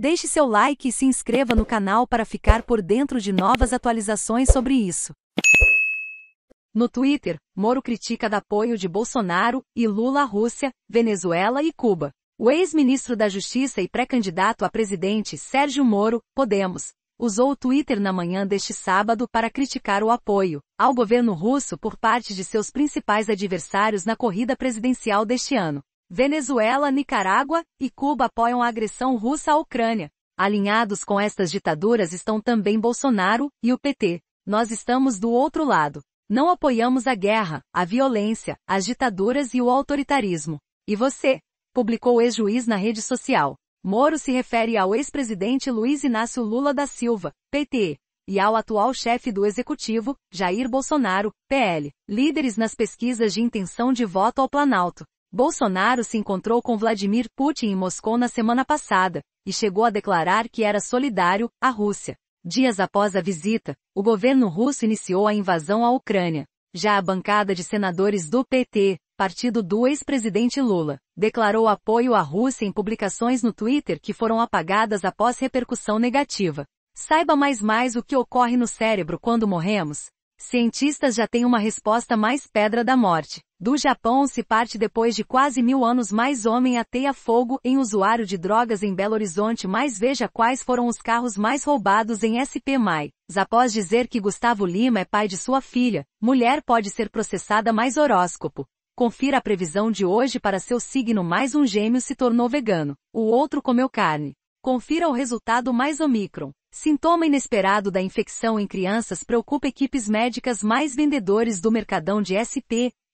Deixe seu like e se inscreva no canal para ficar por dentro de novas atualizações sobre isso. No Twitter, Moro critica da apoio de Bolsonaro e Lula à Rússia, Venezuela e Cuba. O ex-ministro da Justiça e pré-candidato a presidente Sérgio Moro, Podemos, usou o Twitter na manhã deste sábado para criticar o apoio ao governo russo por parte de seus principais adversários na corrida presidencial deste ano. Venezuela, Nicarágua e Cuba apoiam a agressão russa à Ucrânia. Alinhados com estas ditaduras estão também Bolsonaro e o PT. Nós estamos do outro lado. Não apoiamos a guerra, a violência, as ditaduras e o autoritarismo. E você? Publicou o ex-juiz na rede social. Moro se refere ao ex-presidente Luiz Inácio Lula da Silva, PT, e ao atual chefe do executivo, Jair Bolsonaro, PL, líderes nas pesquisas de intenção de voto ao Planalto. Bolsonaro se encontrou com Vladimir Putin em Moscou na semana passada e chegou a declarar que era solidário à Rússia. Dias após a visita, o governo russo iniciou a invasão à Ucrânia. Já a bancada de senadores do PT, partido do ex-presidente Lula, declarou apoio à Rússia em publicações no Twitter que foram apagadas após repercussão negativa. Saiba mais mais o que ocorre no cérebro quando morremos? Cientistas já têm uma resposta mais pedra da morte. Do Japão se parte depois de quase mil anos mais homem ateia fogo em usuário de drogas em Belo Horizonte mais veja quais foram os carros mais roubados em SP Mai. Após dizer que Gustavo Lima é pai de sua filha, mulher pode ser processada mais horóscopo. Confira a previsão de hoje para seu signo mais um gêmeo se tornou vegano, o outro comeu carne. Confira o resultado mais Omicron. Sintoma inesperado da infecção em crianças preocupa equipes médicas mais vendedores do mercadão de SP,